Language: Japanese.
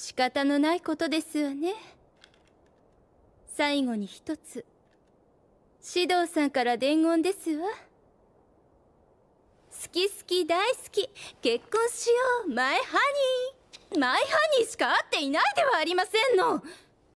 仕方のないことですわね最後に一つ獅童さんから伝言ですわ好き好き大好き結婚しようマイハニーマイハニーしか会っていないではありませんの